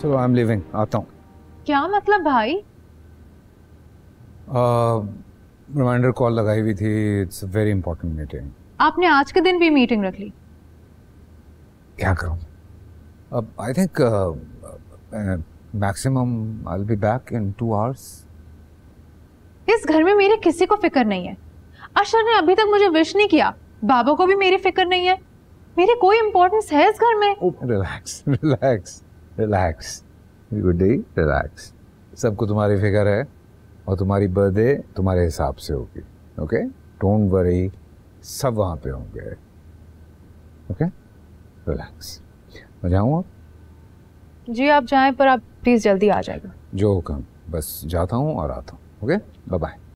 चलो I am living आता हूँ क्या मतलब भाई रिमाइंडर uh, कॉल लगाई हुई थी इट्स वेरी इंपॉर्टेंट मीटिंग आपने आज के दिन भी मीटिंग रख ली क्या करूँ अब I think maximum I be back in two hours इस घर में मेरे किसी को फिक्र नहीं है अशर ने अभी तक मुझे विश नहीं किया बाबा को भी मेरी फिक्र नहीं है मेरे कोई इंपॉर्टेंस है इस घर में relax oh, relax relax day relax सबको तुम्हारी फिक्र है और तुम्हारी बर्थडे तुम्हारे हिसाब से होगी ओके डोंट वरी सब वहाँ पे होंगे ओके रिलैक्स मैं जाऊँ जी आप जाएं पर आप प्लीज़ जल्दी आ जाएगा जो कम बस जाता हूँ और आता हूँ ओके बाय बाय